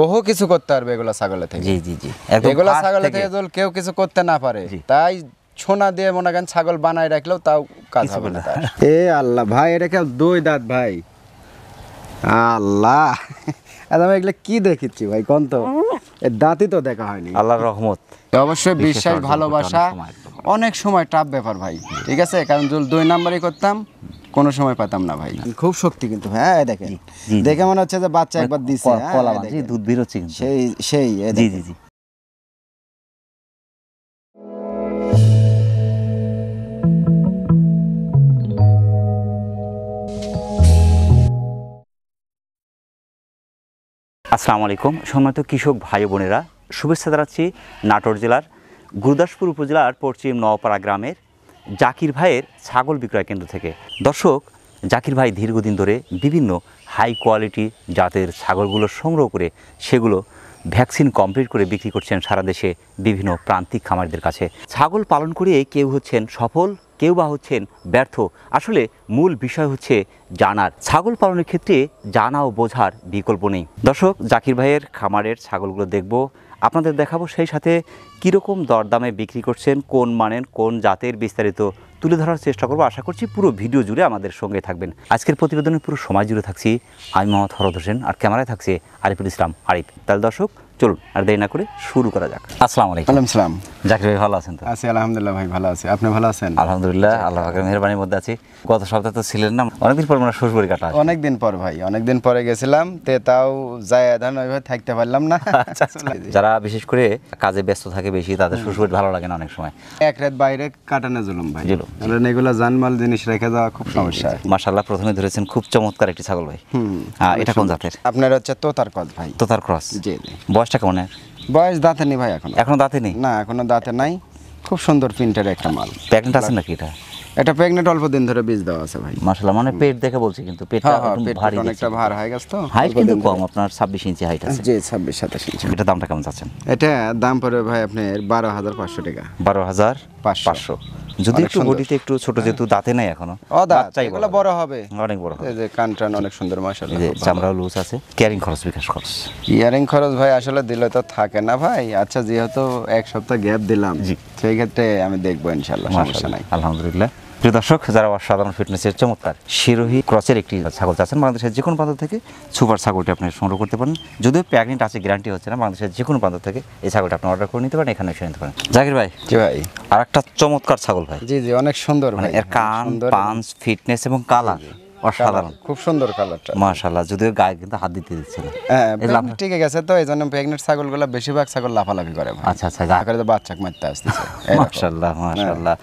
বহু কিছু করতে পারবে এগুলো ছাগলে থেকে জি জি জি এগুলো ছাগলে থেকে যদি কেউ কিছু করতে না পারে তাই সোনা দিয়ে মনে করেন ছাগল বানায় রাখলেও তাও কাজ হবে না এ আল্লাহ ভাই এটা কেউ দুই দাঁত ভাই আল্লাহ আচ্ছা, আমি এগুলো কি দেখেছি ভাই কোন তো দাঁতই তো দেখা হয়নি আল্লাহর রহমত অবশ্যই বিশ্বাস ভালোবাসা অনেক সময় টাফ ব্যাপার ভাই ঠিক আছে কারণ দুই নাম্বারই করতাম কোনো সময় পাতাম না ভাই খুব শক্তি কিন্তু হ্যাঁ দেখেন দেখে মনে হচ্ছে যে বাচ্চা একবার দিছে হ্যাঁ, কলা বাজি দুধ হচ্ছে কিন্তু সেই সেই জি জি জি আসসালামু আলাইকুম সম্মানিত কৃষক ভাই বোনেরা শুভেচ্ছা জানাচ্ছি নাটোর জেলার গুরুদাসপুর উপজেলার পশ্চিম নওপাড়া গ্রামের জাকির ভাইয়ের ছাগল বিক্রয় কেন্দ্র থেকে দর্শক জাকির ভাই দীর্ঘদিন ধরে বিভিন্ন হাই কোয়ালিটি জাতের ছাগলগুলো সংগ্রহ করে সেগুলো ভ্যাকসিন কমপ্লিট করে বিক্রি করছেন সারা দেশে বিভিন্ন প্রান্তিক খামারদের কাছে ছাগল পালন করে কেউ হচ্ছেন সফল কেউ বা হচ্ছেন ব্যর্থ আসলে মূল বিষয় হচ্ছে জানার ছাগল পালনের ক্ষেত্রে জানা ও বোঝার বিকল্প নেই দর্শক জাকির ভাইয়ের খামারের ছাগলগুলো দেখব আপনাদের দেখাবো সেই সাথে কীরকম দরদামে বিক্রি করছেন কোন মানের কোন জাতের বিস্তারিত তুলে ধরার চেষ্টা করবো আশা করছি পুরো ভিডিও জুড়ে আমাদের সঙ্গে থাকবেন আজকের প্রতিবেদনে পুরো সময় জুড়ে থাকছি আমি মোহাম্মদ হরদ হোসেন আর ক্যামেরায় থাকছে আরিফুল ইসলাম আরিফ তাহলে দর্শক চলুন আর দেরি না করে শুরু করা যাক আসসালামু আলাইকুম আলাইকুম সালাম জাকির ভাই ভালো আছেন তো আছি আলহামদুলিল্লাহ ভাই ভালো আছি আপনি ভালো আছেন আলহামদুলিল্লাহ আল্লাহ পাকের মেহরবানির মধ্যে আছি গত সপ্তাহে তো ছিলেন না অনেকদিন পর মানে শ্বশুরবাড়ি কাটা অনেকদিন পর ভাই অনেকদিন পরে গেছিলাম তে তাও যায় ধান ওইভাবে থাকতে পারলাম না আচ্ছা, আচ্ছা। যারা বিশেষ করে কাজে ব্যস্ত থাকে বেশি তাদের শ্বশুর ভালো লাগে না অনেক সময় এক রাত বাইরে কাটানো জুলুম ভাই জুলুম কারণ এগুলো জানমাল জিনিস রেখে যাওয়া খুব সমস্যা মাশাআল্লাহ প্রথমে ধরেছেন খুব চমৎকার একটি ছাগল ভাই হুম এটা কোন জাতের আপনার হচ্ছে তোতার ক্রস ভাই তোতার ক্রস জি বয়সটা কেমন বয়স দাঁতে নেই ভাই এখন এখনো দাঁতে নেই না এখনো দাঁতে নাই খুব সুন্দর প্রিন্টের একটা মাল প্যাকেট আছে নাকি এটা এটা প্রেগনেন্ট অল্প দিন ধরে বীজ দেওয়া আছে ভাই মাশাআল্লাহ মানে পেট দেখে বলছি কিন্তু পেটটা একটু হ্যাঁ, হ্যাঁ, ভারী অনেকটা ভার হয়ে গেছে তো হাইট কিন্তু কম আপনার 26 ইঞ্চি হাইট আছে জি 26 27 ইঞ্চি এটা দামটা কেমন যাচ্ছে এটা দাম পড়বে ভাই আপনার 12500 টাকা 12500 যদি একটু বডিতে একটু ছোট হ্যাঁ। যেহেতু দাঁতে নাই এখনো ও দাঁত চাই এগুলো বড় হবে অনেক বড় হবে এই যে কান অনেক সুন্দর মাশাআল্লাহ এই যে চামড়া লুজ আছে কেয়ারিং খরচ বিকাশ খরচ ইয়ারিং খরচ ভাই আসলে দিলে তো থাকে না ভাই আচ্ছা যেহেতু এক সপ্তাহ গ্যাপ দিলাম জি সেই ক্ষেত্রে আমি দেখব ইনশাআল্লাহ সমস্যা নাই আলহামদুলিল্লাহ প্রিয় দর্শক যারা অসাধারণ ফিটনেসের চমৎকার শিরোহী ক্রসের একটি ছাগল চাচ্ছেন বাংলাদেশের যে কোনো প্রান্ত থেকে সুপার ছাগলটি আপনি সংগ্রহ করতে পারেন যদিও প্যাগনেট আছে গ্যারান্টি হচ্ছে না বাংলাদেশের যে কোনো প্রান্ত থেকে এই ছাগলটা আপনি অর্ডার করে নিতে পারেন এখানে শুনে নিতে পারেন জাকির ভাই জি ভাই আর একটা চমৎকার ছাগল ভাই জি জি অনেক সুন্দর মানে ভাই এর কান পাঞ্চ ফিটনেস এবং কালার অসাধারণ খুব সুন্দর কালারটা মাশাআল্লাহ যদিও গায়ে কিন্তু হাত দিতে দিচ্ছে না হ্যাঁ, ঠিক গেছে তো এই জন্য ছাগলগুলো বেশিরভাগ ছাগল লাফালাফি করে আচ্ছা আচ্ছা গা করে তো বাচ্চা মারতে আসতেছে মাশাআল্লাহ মাশাআল্লাহ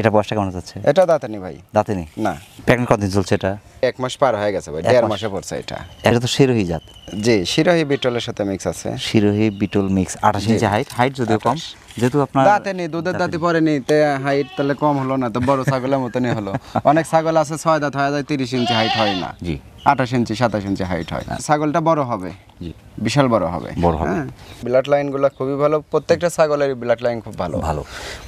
এটা বয়সটা কেমন যাচ্ছে এটা দাঁতেনি ভাই দাঁতেনি না প্রেগনেন্ট কতদিন চলছে এটা এক মাস পার হয়ে গেছে ভাই দেড় মাসে পড়ছে এটা এটা তো শিরোহী জাত জি শিরোহী বিটলের সাথে মিক্স আছে শিরোহী বিটল মিক্স আঠাশ ইঞ্চি হাইট হাইট যদিও কম যেহেতু আপনার দাঁতে নেই দুধের দাঁতে পরে নেই হাইট তাহলে কম হলো না তো বড় ছাগলের মতনই হলো অনেক ছাগল আছে ছয় দাঁত যায় তিরিশ ইঞ্চি হাইট হয় না জি আঠাশ ইঞ্চি সাতাশ ইঞ্চি হাইট হয় হ্যাঁ। ছাগলটা বড় হবে বিশাল বড় হবে বড় হবে ব্লাড হ্যাঁ। খুবই ভালো প্রত্যেকটা ছাগলের ব্লাড লাইন খুব ভালো ভালো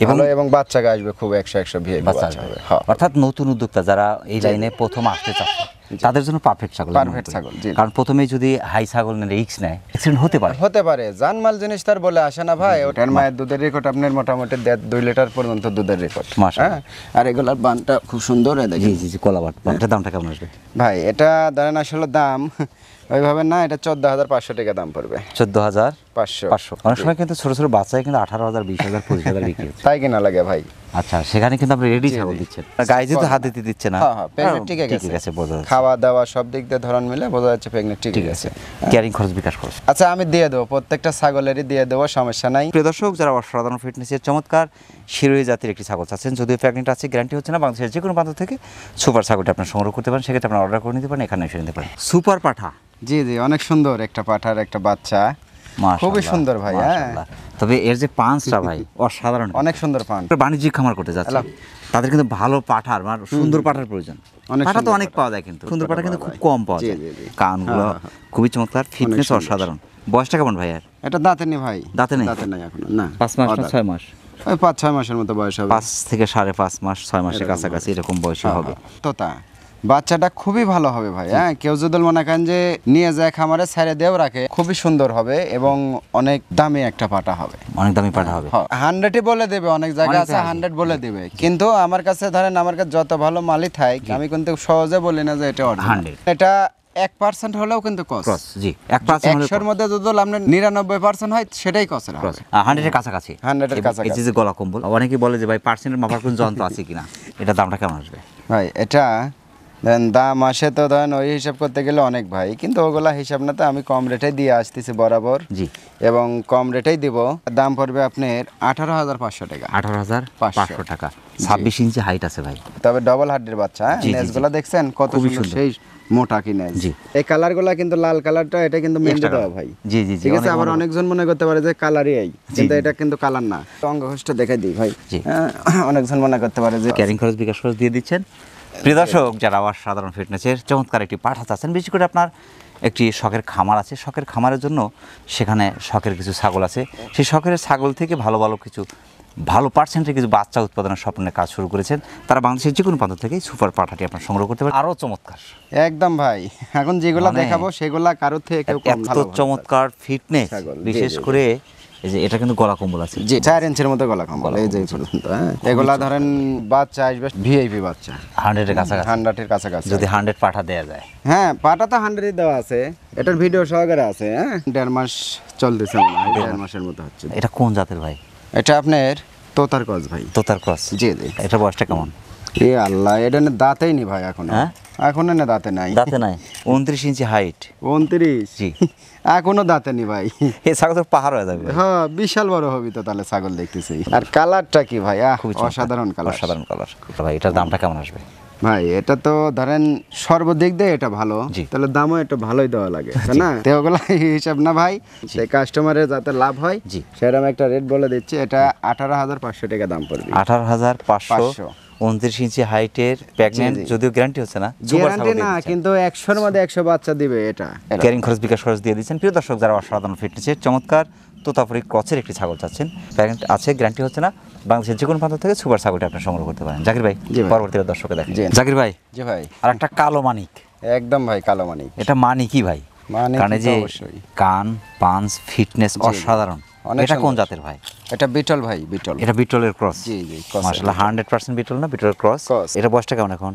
এবং এবং বাচ্চা আসবে খুব একশো একশো ভিয়ে বাচ্চা হবে হ্যাঁ। অর্থাৎ নতুন উদ্যোক্তা যারা এই লাইনে প্রথম আসতে চাচ্ছে তাদের জন্য পারফেক্ট ছাগল পারফেক্ট ছাগল জি কারণ প্রথমেই যদি হাই ছাগল নেন রিস্ক নেয় অ্যাক্সিডেন্ট হতে পারে হতে পারে জানমাল জিনিস তার বলে আসে না ভাই ওটার মায়ের দুধের রেকর্ড আপনার মোটামুটি দেড় দুই লিটার পর্যন্ত দুধের রেকর্ড হ্যাঁ আর এগুলার বানটা খুব সুন্দর জি জি জি বাট বানটার দামটা কেমন আসবে ভাই এটা দাঁড়ান আসলে দাম ওইভাবে না এটা চোদ্দ হাজার পাঁচশো টাকা দাম পড়বে চোদ্দ হাজার পাঁচশো পাঁচশো অনেক সময় কিন্তু ছোটো ছোটো বাচ্চায় কিন্তু আঠারো হাজার বিশ হাজার পঁচিশ হাজার বিক্রি তাই কেনা লাগে ভাই আচ্ছা সেখানে কিন্তু আপনি রেডি ছাগল দিচ্ছেন গায়ে যেহেতু হাত দিতে দিচ্ছে না হ্যাঁ, হ্যাঁ, হ্যাঁ ঠিক আছে ঠিক আছে খাওয়া দাওয়া সব দিক দিয়ে ধরন মিলে বোঝা যাচ্ছে প্রেগনেন্ট ঠিক আছে ক্যারিং খরচ বিকাশ খরচ আচ্ছা আমি দিয়ে দেবো প্রত্যেকটা ছাগলেরই দিয়ে দেবো সমস্যা নাই প্রিয় দর্শক যারা অসাধারণ ফিটনেসের চমৎকার শিরোই জাতির একটি ছাগল চাচ্ছেন যদিও প্রেগনেন্ট আছে গ্যারান্টি হচ্ছে না বাংলাদেশের যে কোনো প্রান্ত থেকে সুপার ছাগলটা আপনার সংগ্রহ করতে পারেন সেক্ষেত্রে আপনার অর্ডার করে নিতে পারেন এখানে এসে নিতে পারেন সুপার পাঠা জি জি অনেক সুন্দর একটা পাঠার একটা বাচ্চা খুবই সুন্দর ভাই হ্যাঁ। তবে এর যে পাঁচটা ভাই অসাধারণ অনেক সুন্দর পান বাণিজ্যিক খামার করতে যাচ্ছে তাদের কিন্তু ভালো পাঠার মানে সুন্দর পাঠার প্রয়োজন পাঠা তো অনেক পাওয়া যায় কিন্তু সুন্দর পাঠা কিন্তু খুব কম পাওয়া যায় কানগুলো হ্যাঁ, হ্যাঁ। খুবই চমৎকার ফিটনেস অসাধারণ বয়সটা কেমন ভাই আর এটা দাঁতে নেই ভাই দাঁতে নেই দাঁতে নেই এখন না পাঁচ মাস না ছয় মাস ওই পাঁচ ছয় মাসের মতো বয়স হবে পাঁচ থেকে সাড়ে পাঁচ মাস ছয় মাসের কাছাকাছি এরকম বয়সে হবে তোতা বাচ্চাটা খুবই ভালো হবে ভাই হ্যাঁ কেউ যদি মনে করেন যে নিয়ে যায় খামারে ছেড়ে দেও রাখে খুবই সুন্দর হবে এবং অনেক দামি একটা পাটা হবে অনেক দামি পাটা হবে হান্ড্রেডই বলে দেবে অনেক জায়গা আছে হান্ড্রেড বলে দেবে কিন্তু আমার কাছে ধরেন আমার কাছে যত ভালো মালই থাকে আমি কিন্তু সহজে বলি না যে এটা হান্ড্রেড এটা এক পার্সেন্ট হলেও কিন্তু কস জি এক পার্সেন্ট একশোর মধ্যে যদি নিরানব্বই পার্সেন্ট হয় সেটাই কসের হান্ড্রেডের কাছাকাছি হান্ড্রেডের কাছাকাছি যে গলা কম্বল অনেকেই বলে যে ভাই পার্সেন্টের মাপার যন্ত্র আছে কিনা এটা দামটা কেমন আসবে ভাই এটা দেন দাম আসে তো ধরেন ওই হিসাব করতে গেলে অনেক ভাই কিন্তু ওগুলা হিসাব না তো আমি কম রেটে দিয়ে আসতেছি বরাবর জি এবং কম রেটেই দিব দাম পড়বে আপনার আঠারো হাজার পাঁচশো টাকা আঠারো হাজার পাঁচশো টাকা ছাব্বিশ ইঞ্চি হাইট আছে ভাই তবে ডবল হার্ডের বাচ্চা নেসগুলো হ্যাঁ? দেখছেন কত সুন্দর সেই মোটা কিনে জি এই কালারগুলো কিন্তু লাল কালারটা এটা কিন্তু মেন দেওয়া ভাই জি জি ঠিক আছে আবার অনেকজন মনে করতে পারে যে কালারই এই কিন্তু এটা কিন্তু কালার না অঙ্গ দেখাই দিই ভাই হ্যাঁ, অনেকজন মনে করতে পারে যে ক্যারিং খরচ বিকাশ খরচ দিয়ে দিচ্ছেন প্রিয় দর্শক যারা আবার সাধারণ ফিটনেসের চমৎকার একটি পাঠাতে আছেন বিশেষ করে আপনার একটি শখের খামার আছে শখের খামারের জন্য সেখানে শখের কিছু ছাগল আছে সেই শখের ছাগল থেকে ভালো ভালো কিছু ভালো পার্সেন্টে কিছু বাচ্চা উৎপাদনের স্বপ্নের কাজ শুরু করেছেন তারা বাংলাদেশের যে কোনো প্রান্ত থেকে সুপার পাঠাটি আপনার সংগ্রহ করতে পারেন আরও চমৎকার একদম ভাই এখন যেগুলো মানে দেখাবো সেগুলা কারোর থেকে এত চমৎকার ফিটনেস বিশেষ করে এই যে এটা কিন্তু গলা কম্বল আছে জি চার ইঞ্চের মতো গলা কম্বল এই যে পর্যন্ত হ্যাঁ এগুলা ধরেন বাচ্চা আসবে ভিআইপি বাচ্চা হান্ড্রেডের কাছাকাছি হান্ড্রেডের কাছাকাছি যদি হান্ড্রেড পাঠা দেওয়া যায় হ্যাঁ পাটা তো হান্ড্রেডই দেওয়া আছে এটার ভিডিও সহকারে আছে হ্যাঁ দেড় মাস চলতেছে মনে দেড় মাসের মতো হচ্ছে এটা কোন জাতের ভাই এটা আপনার তোতার ক্রস ভাই তোতার ক্রস জি জি এটা বয়সটা কেমন এ আল্লাহ এটা না দাঁতেই নি ভাই এখন হ্যাঁ? এখন না দাঁতে নাই দাঁতে নাই উনত্রিশ ইঞ্চি হাইট উনত্রিশ জি এখনো দাঁতে নি ভাই ছাগল তো পাহাড় হয়ে যাবে হ্যাঁ বিশাল বড় হবি তো তাহলে ছাগল দেখতেছি আর কালারটা কি ভাই অসাধারণ কালার অসাধারণ কালার ভাই এটার দামটা কেমন আসবে ভাই এটা তো ধরেন সর্বদিক দিয়ে এটা ভালো তাহলে দামও এটা ভালোই দেওয়া লাগে না তেগুলা হিসাব না ভাই সেই কাস্টমারের যাতে লাভ হয় সেরকম একটা রেট বলে দিচ্ছি এটা আঠারো হাজার পাঁচশো টাকা দাম পড়বে আঠারো হাজার পাঁচশো উনত্রিশ ইঞ্চি হাইটের প্রেগনেন্ট যদিও গ্যারান্টি হচ্ছে না গ্যারান্টি না কিন্তু একশোর মধ্যে একশো বাচ্চা দিবে এটা ক্যারিং খরচ বিকাশ খরচ দিয়ে দিচ্ছেন প্রিয় দর্শক যারা অসাধারণ ফিটনেসের চমৎকার তোতাপুরি ক্রচের একটি ছাগল চাচ্ছেন প্রেগনেন্ট আছে গ্যারান্টি হচ্ছে না বাংলাদেশের যে কোনো প্রান্ত থেকে সুপার ছাগলটি আপনি সংগ্রহ করতে পারেন জাকির ভাই পরবর্তী দর্শকে দেখেন জাকির ভাই জি ভাই আর একটা কালো মানিক একদম ভাই কালো মানিক এটা মানিকই ভাই কানে যে কান পাঞ্চ ফিটনেস অসাধারণ এটা কোন জাতের ভাই এটা বিটল ভাই বিটল এটা বিটলের ক্রস জি জি মাশাআল্লাহ 100% বিটল না বিটলের ক্রস এটা বয়সটা কেমন এখন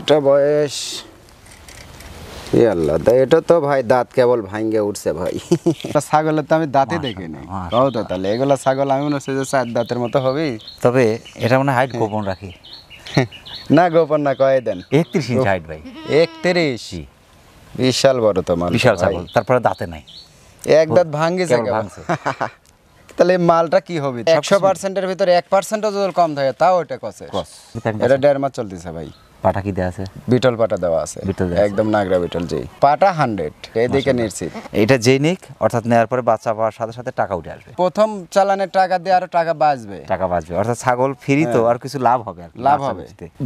এটা বয়স এ আল্লাহ দা এটা তো ভাই দাঁত কেবল ভাঙ্গে উঠছে ভাই ছাগলের তো আমি দাঁতে দেখিনি কও তো তাহলে এগুলো ছাগল আমি মনে হচ্ছে যে চার দাঁতের মতো হবে তবে এটা মানে হাইট গোপন রাখি না গোপন না কয়ে দেন একত্রিশ ইঞ্চ হাইট ভাই একত্রিশ বিশাল বড় তোমার বিশাল ছাগল তারপরে দাঁতে নাই এক দাঁত তাহলে মালটা কি হবে একশো পার্সেন্টের ভিতরে এক পার্সেন্টও যদি কম থাকে তাও কষে এটা দেড় মাস চলতেছে ভাই পাটা কি দেওয়া আছে বিটল পাটা দেওয়া আছে একদম নাগরা বিটল যেই পাটা হান্ড্রেড এটা যেই নিক অর্থাৎ নেওয়ার পরে বাচ্চা পাওয়ার সাথে সাথে টাকা উঠে আসবে প্রথম চালানের টাকা দিয়ে আরো টাকা বাঁচবে টাকা বাঁচবে অর্থাৎ ছাগল ফ্রি তো হ্যাঁ। আর কিছু লাভ হবে লাভ হবে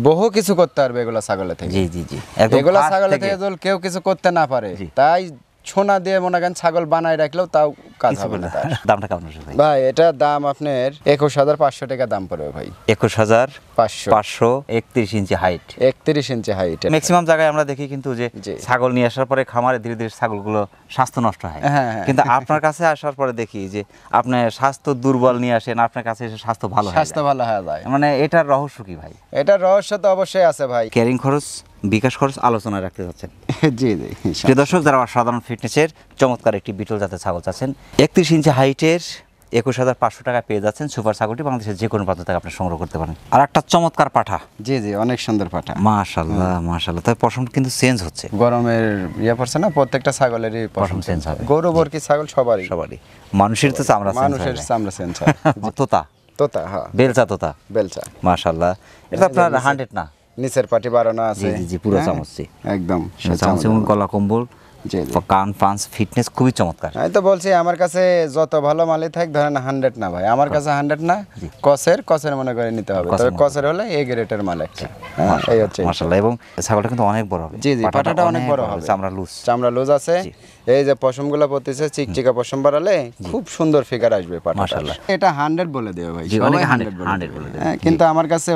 বহু কিছু করতে পারবে এগুলা ছাগলের থেকে জি জি জি এগুলা ছাগলের থেকে কেউ কিছু করতে না পারে তাই সোনা দিয়ে মনে করেন ছাগল বানায় রাখলেও তাও কাজ হবে না দামটা কেমন ভাই ভাই এটা দাম আপনার একুশ হাজার পাঁচশো টাকা দাম পড়বে ভাই একুশ হাজার পাঁচশো পাঁচশো একত্রিশ ইঞ্চি হাইট একত্রিশ ইঞ্চি হাইট ম্যাক্সিমাম জায়গায় আমরা দেখি কিন্তু যে ছাগল নিয়ে আসার পরে খামারে ধীরে ধীরে ছাগলগুলো স্বাস্থ্য নষ্ট হয় হ্যাঁ, হ্যাঁ। কিন্তু আপনার কাছে আসার পরে দেখি যে আপনার স্বাস্থ্য দুর্বল নিয়ে আসেন আপনার কাছে এসে স্বাস্থ্য ভালো স্বাস্থ্য ভালো হয়ে যায় মানে এটার রহস্য কি ভাই এটার রহস্য তো অবশ্যই আছে ভাই ক্যারিং খরচ বিকাশ খরচ আলোচনা রাখতে চাচ্ছেন জি জি দর্শক যারা সাধারণ ফিটনেসের চমৎকার একটি বিটল জাতের ছাগল চাচ্ছেন একত্রিশ ইঞ্চি হাইটের একুশ হাজার পাঁচশো টাকা পেয়ে যাচ্ছেন সুপার ছাগলটি বাংলাদেশের যে কোনো পাত্র থেকে আপনি সংগ্রহ করতে পারেন আর একটা চমৎকার পাঠা জি জি অনেক সুন্দর পাঠা মাশাল্লাহ মাশাল্লাহ তাই পশম কিন্তু চেঞ্জ হচ্ছে গরমের ইয়ে পড়ছে না প্রত্যেকটা ছাগলেরই পশম চেঞ্জ হবে গরু বর্কি ছাগল সবারই সবারই মানুষের তো চামড়া মানুষের চামড়া চেঞ্জ হয় তোতা তোতা হ্যাঁ বেলচা তোতা বেলচা মাশাল্লাহ এটা আপনার হান্ড্রেড না নিচের পাটি বাড়ানো আছে জি জি পুরো হ্যাঁ? চামচে একদম চামচে গলা কম্বল কান ফিটনেস খুবই চমৎকার আমি তো বলছি আমার কাছে যত ভালো মালই থাক ধরেন হান্ড্রেড না ভাই আমার হ্যাঁ। কাছে হান্ড্রেড না কসের কসের মনে করে নিতে হবে তবে কসের হলে এ গ্রেটের মাল একটা হ্যাঁ, এই হচ্ছে এবং ছাগলটা কিন্তু অনেক বড় হবে জি জি পাটাটা অনেক বড় হবে চামড়া লুজ চামড়া লুজ আছে এই যে পশমগুলো পড়তেছে চিকচিকা পশম বাড়ালে খুব সুন্দর ফিগার আসবে এটা হান্ড্রেড বলে দেবে ভাই হ্যাঁ, কিন্তু আমার কাছে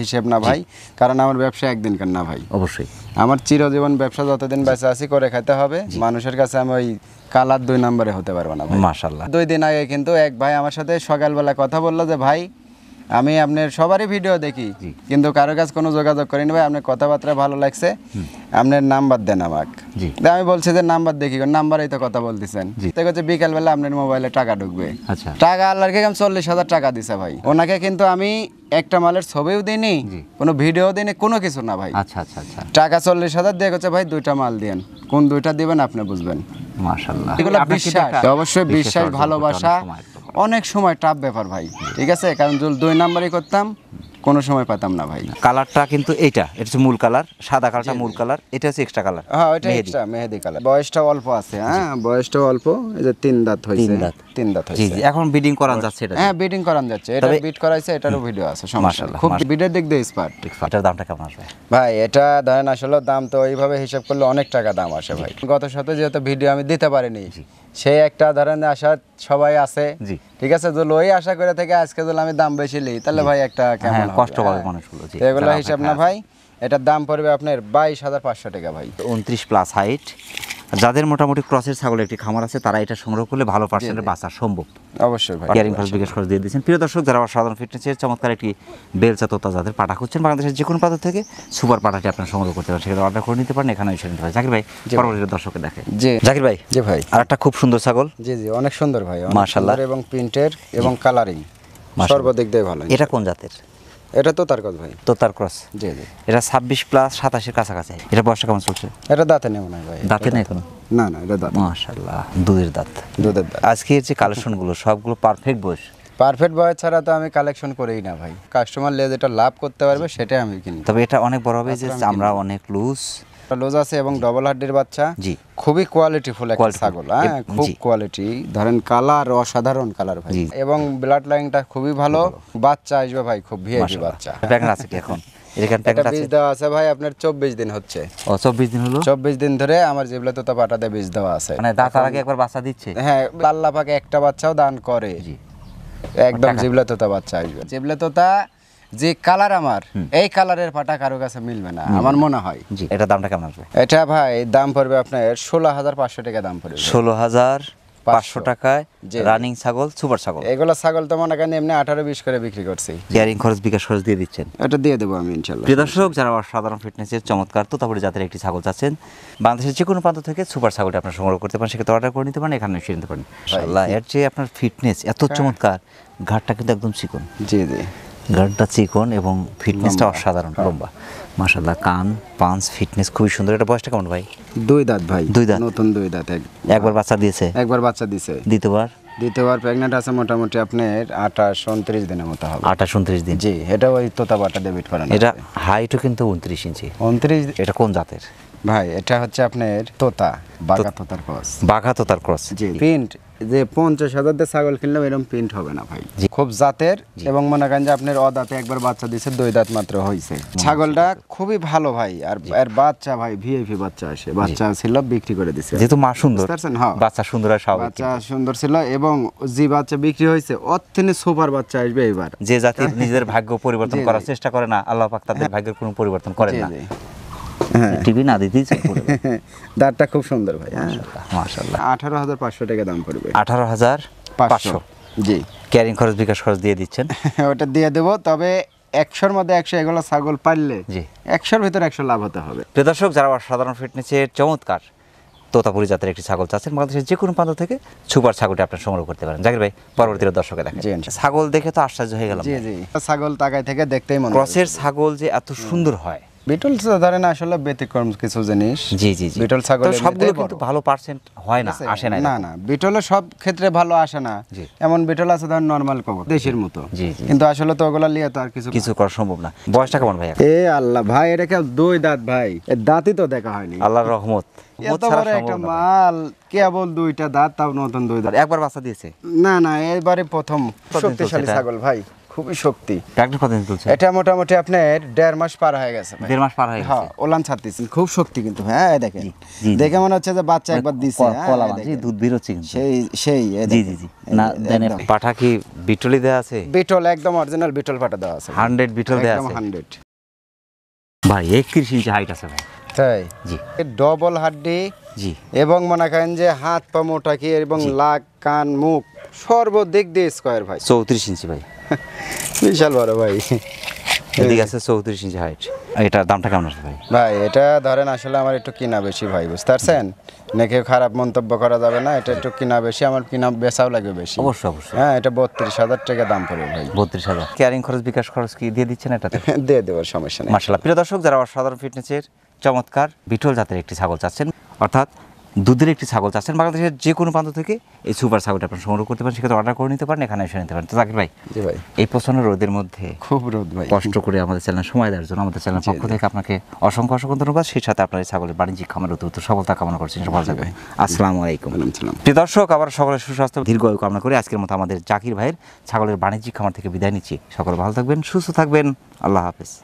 হিসেব না ভাই কারণ আমার ব্যবসা একদিন কার না ভাই অবশ্যই আমার চিরজীবন ব্যবসা যতদিন বেঁচে আছি করে খেতে হবে মানুষের কাছে আমি ওই কালার দুই নম্বরে হতে পারবো না মাসাল্লাহ দুই দিন আগে কিন্তু এক ভাই আমার সাথে সকালবেলা কথা বললো যে ভাই আমি আপনার সবারই ভিডিও দেখি কিন্তু কারো কাছে কোনো যোগাযোগ করিনি ভাই আপনার কথাবার্তা ভালো লাগছে আপনার নাম্বার দেন আমাক আমি বলছি যে নাম্বার দেখি নাম্বারেই তো কথা বলতেছেন বিকালবেলা আপনার মোবাইলে টাকা ঢুকবে আচ্ছা। টাকা আল্লাহকে আমি চল্লিশ হাজার টাকা দিছে ভাই ওনাকে কিন্তু আমি একটা মালের ছবিও দিইনি কোনো ভিডিও দিইনি কোনো কিছু না ভাই আচ্ছা, আচ্ছা, টাকা চল্লিশ হাজার দিয়ে গেছে ভাই দুইটা মাল দেন কোন দুইটা দিবেন আপনি বুঝবেন মাশাল্লাহ এগুলো বিশ্বাস অবশ্যই বিশ্বাস ভালোবাসা অনেক সময় টাফ ব্যাপার ভাই ঠিক আছে কারণ জল দুই নাম্বারই করতাম কোনো সময় পাতাম না ভাই কালারটা কিন্তু এটা এটা মূল কালার সাদা কালারটা মূল কালার এটা হচ্ছে এক্সট্রা কালার হ্যাঁ এটা এক্সট্রা মেহেদি কালার বয়সটা অল্প আছে হ্যাঁ বয়সটা অল্প এই যে তিন দাঁত হয়েছে তিন দাঁত তিন দাঁত হয়েছে জি এখন বিডিং করান যাচ্ছে এটা হ্যাঁ বিডিং করান যাচ্ছে এটা বিট করাইছে এটারও ভিডিও আছে মাশাআল্লাহ খুব বিডের দিক দিয়ে স্পার্ট এটার দামটা কেমন আসবে ভাই এটা ধরেন আসলে দাম তো এইভাবে হিসাব করলে অনেক টাকা দাম আসে ভাই গত সাথে যেহেতু ভিডিও আমি দিতে পারিনি সেই একটা ধরেন আশা সবাই আছে জি ঠিক আছে তো লই আশা করে থেকে আজকে তো আমি দাম বেশি লই তাহলে ভাই একটা হ্যাঁ, কেমন কষ্ট হবে হ্যাঁ। মানুষগুলো এগুলো হিসাব না ভাই এটার দাম পড়বে আপনার বাইশ হাজার পাঁচশো টাকা ভাই উনত্রিশ প্লাস হাইট যাদের মোটামুটি ক্রসের ছাগল একটি খামার আছে তারা এটা সংগ্রহ করলে ভালো পার্সেন্টে বাঁচা সম্ভব অবশ্যই ভাই খরচ বিকাশ দিয়ে দিচ্ছেন প্রিয় দর্শক যারা সাধারণ ফিটনেসের চমৎকার একটি বেলচা তোতা যাদের পাঠা খুঁজছেন বাংলাদেশের যে কোনো পাতা থেকে সুপার পাঠাটি আপনার সংগ্রহ করতে পারেন সেখানে অর্ডার করে নিতে পারেন এখানে এসে নিতে পারেন জাকির ভাই পরবর্তী দেখে জি জাকির ভাই জি ভাই আর একটা খুব সুন্দর ছাগল জি জি অনেক সুন্দর ভাই মাশাআল্লাহ এবং প্রিন্টের এবং কালারিং সর্বদিক দিয়ে ভালো এটা কোন জাতের এটা তো তার ক্রস ভাই তো তার ক্রস জি জি এটা ছাব্বিশ প্লাস সাতাশের কাছাকাছি এটা বর্ষা কেমন চলছে এটা দাঁতে নেই মনে হয় ভাই দাঁতে নেই কোনো না না এটা দাঁত মাশাল্লাহ দুধের দাঁত দুধের দাঁত আজকের যে কালেকশনগুলো সবগুলো পারফেক্ট বয়স পারফেক্ট বয়স ছাড়া তো আমি কালেকশন করেই না ভাই কাস্টমার লে যেটা লাভ করতে পারবে সেটাই আমি কিনি তবে এটা অনেক বড় হবে যে আমরা অনেক লুজ লোজ আছে এবং ডবল হার্ডের বাচ্চা জি খুবই একটা ছাগল হ্যাঁ খুব কোয়ালিটি ধরেন কালার অসাধারণ কালার ভাই এবং ব্লাড লাইনটা খুবই ভালো বাচ্চা আসবে ভাই খুব ভিআইপি বাচ্চা আছে কি এখন চব্বিশ দিন হচ্ছে চব্বিশ দিন ধরে আমার যেগুলো তো পাটাতে দেওয়া আছে মানে হ্যাঁ লাল্লা একটা বাচ্চাও দান করে একদম জিবলা তোতা বাচ্চা আসবে জিবলা তোতা যে কালার আমার এই কালারের পাটা কারো কাছে মিলবে না আমার মনে হয় এটা দামটা কেমন আসবে এটা ভাই দাম পড়বে আপনার ষোলো হাজার পাঁচশো টাকা দাম পড়বে ষোলো হাজার পাঁচশো টাকায় রানিং ছাগল সুপার ছাগল এগুলো ছাগল তো মনে করেন এমনি আঠারো বিশ করে বিক্রি করছি কেয়ারিং খরচ বিকাশ খরচ দিয়ে দিচ্ছেন এটা দিয়ে দেবো আমি ইনশাল্লাহ প্রিয় দর্শক যারা আমার সাধারণ ফিটনেসের চমৎকার তো তারপরে যাদের একটি ছাগল চাচ্ছেন বাংলাদেশের যে কোনো প্রান্ত থেকে সুপার ছাগলটা আপনার সংগ্রহ করতে পারেন সেক্ষেত্রে অর্ডার করে নিতে পারেন এখানে এসে নিতে পারেন আল্লাহ এর যে আপনার ফিটনেস এত হ্যাঁ। চমৎকার ঘাটটা কিন্তু একদম চিকন জি জি গার্ডটা চিকন এবং ফিটনেসটা অসাধারণ হ্যাঁ। লম্বা মাশাল্লাহ কান পাঞ্চ ফিটনেস খুবই সুন্দর এটা বয়সটা কেমন ভাই দুই দাঁত ভাই দুই দাঁত নতুন দুই দাঁত একবার বাচ্চা দিয়েছে একবার বাচ্চা দিয়েছে দ্বিতীয়বার দ্বিতীয়বার প্রেগনেন্ট আছে মোটামুটি আপনার আঠাশ উনত্রিশ দিনের মতো হবে আঠাশ উনত্রিশ দিন জি এটা ওই তোতা বাটা ডেবিট করেন এটা হাইটও কিন্তু উনত্রিশ ইঞ্চি উনত্রিশ এটা কোন জাতের ভাই এটা হচ্ছে আপনার তোতা বাঘা তোতার ক্রস বাঘা তোতার ক্রস জি প্রিন্ট যে পঞ্চাশ হাজার দিয়ে ছাগল কিনলেও এরকম প্রিন্ট হবে না ভাই খুব জাতের এবং মনে করেন যে আপনার অদাতে একবার বাচ্চা দিয়েছে দুই দাঁত মাত্র হয়েছে ছাগলটা খুবই ভালো ভাই আর এর বাচ্চা ভাই ভিআইপি বাচ্চা আসে বাচ্চা ছিল বিক্রি করে দিছে যেহেতু মা সুন্দর হ্যাঁ। বাচ্চা সুন্দর আর স্বাভাবিক বাচ্চা সুন্দর ছিল এবং যে বাচ্চা বিক্রি হয়েছে অর্থেনে সুপার বাচ্চা আসবে এবার যে জাতি নিজের ভাগ্য পরিবর্তন করার চেষ্টা করে না আল্লাহ পাক তাদের হ্যাঁ। ভাগ্যের কোনো পরিবর্তন করে না হ্যাঁ। টিভি না দিতেই দাঁতটা খুব সুন্দর ভাই হ্যাঁ, মাশাল্লাহ আঠারো হাজার পাঁচশো টাকা দাম পড়বে আঠারো হাজার পাঁচশো জি ক্যারিং খরচ বিকাশ খরচ দিয়ে দিচ্ছেন ওটা দিয়ে দেবো তবে একশোর মধ্যে একশো এগুলো ছাগল পারলে জি একশোর ভিতরে একশো লাভ হতে হবে প্রিয় দর্শক যারা সাধারণ ফিটনেসের চমৎকার তোতাপুরি জাতের একটি ছাগল চাচ্ছেন বাংলাদেশের যে কোনো প্রান্ত থেকে সুপার ছাগলটি আপনার সংগ্রহ করতে পারেন জাকির ভাই পরবর্তীতে দর্শকে দেখেন ছাগল দেখে তো আশ্চর্য হয়ে গেলাম ছাগল তাকায় থেকে দেখতেই মনে ক্রসের ছাগল যে এত সুন্দর হয় ধরেন আসলে ব্যতিক্রম কিছু জিনিস জি জি জি বিটল ছাগল সবগুলো কিন্তু ভালো পার্সেন্ট হয় না আসে না না না সব ক্ষেত্রে ভালো আসে না এমন বিটল আছে ধরেন কবর দেশের মতো জি জি কিন্তু আসলে তো ওগুলা লিয়ে তো আর কিছু কিছু করা সম্ভব না বয়সটা কেমন ভাই এ আল্লাহ ভাই এটা কেউ দুই দাঁত ভাই এ দাঁতই তো দেখা হয়নি আল্লাহর রহমত একটা মাল কেবল দুইটা দাঁত তাও নতুন দুই দাঁত একবার বাচ্চা দিয়েছে না না এবারে প্রথম শক্তিশালী ছাগল ভাই খুবই শক্তি এটা মোটামুটি আপনার দেড় মাস পার হয়ে গেছে দেড় মাস পার হয়ে হ্যাঁ, গেছে ওলান ছাড়তেছেন খুব শক্তি কিন্তু হ্যাঁ দেখেন দেখে মনে হচ্ছে যে বাচ্চা মানে একবার দিছে কলা হ্যাঁ, বাচ্চা দুধ বের হচ্ছে সেই সেই জি জি জি না দেন পাঠা কি বিটলি দেওয়া আছে বিটল একদম অরিজিনাল বিটল পাঠা দেওয়া আছে 100 বিটল দেওয়া আছে 100 ভাই এক কৃষি হাইট আছে ভাই তাই জি ডবল হাড্ডি জি এবং মনে করেন যে হাত পা মোটা কি এবং লাক কান মুখ সর্বদিক দিয়ে স্কোয়ার ভাই চৌত্রিশ ইঞ্চি ভাই বিশাল বড় ভাই এদিকে আছে চৌত্রিশ ইঞ্চি হাইট এটা দামটা কেমন আছে ভাই ভাই এটা ধরেন আসলে আমার একটু কিনা বেশি ভাই বুঝতে পারছেন নাকি খারাপ মন্তব্য করা যাবে না এটা একটু কিনা বেশি আমার কিনা বেচাও লাগবে বেশি অবশ্যই অবশ্যই হ্যাঁ এটা বত্রিশ হাজার টাকা দাম পড়বে ভাই বত্রিশ হাজার ক্যারিং খরচ বিকাশ খরচ কি দিয়ে দিচ্ছেন এটা দিয়ে দেওয়ার সমস্যা নেই মাসাল্লাহ প্রিয় দর্শক যারা অসাধারণ ফিটনেসের চমৎকার বিঠল জাতের একটি ছাগল চাচ্ছেন অর্থাৎ দুধের একটি ছাগল চাচ্ছেন বাংলাদেশের যে কোনো প্রান্ত থেকে এই সুপার ছাগলটা আপনি সংগ্রহ করতে পারেন সেক্ষেত্রে অর্ডার করে নিতে পারেন এখানে এসে নিতে পারেন তো ভাই ভাই এই প্রশ্ন রোদের মধ্যে খুব রোদ ভাই কষ্ট করে আমাদের চ্যানেল সময় দেওয়ার জন্য আমাদের চ্যানেল পক্ষ থেকে আপনাকে অসংখ্য অসংখ্য ধন্যবাদ সেই সাথে আপনার এই ছাগলের বাণিজ্যিক খামার অত্যন্ত সফলতা কামনা করছেন সফল যাবে আসসালামু আলাইকুম প্রিয় দর্শক আবার সকলের সুস্বাস্থ্য দীর্ঘায়ু কামনা করে আজকের মতো আমাদের জাকির ভাইয়ের ছাগলের বাণিজ্যিক খামার থেকে বিদায় নিচ্ছি সকলে ভালো থাকবেন সুস্থ থাকবেন আল্লাহ হাফেজ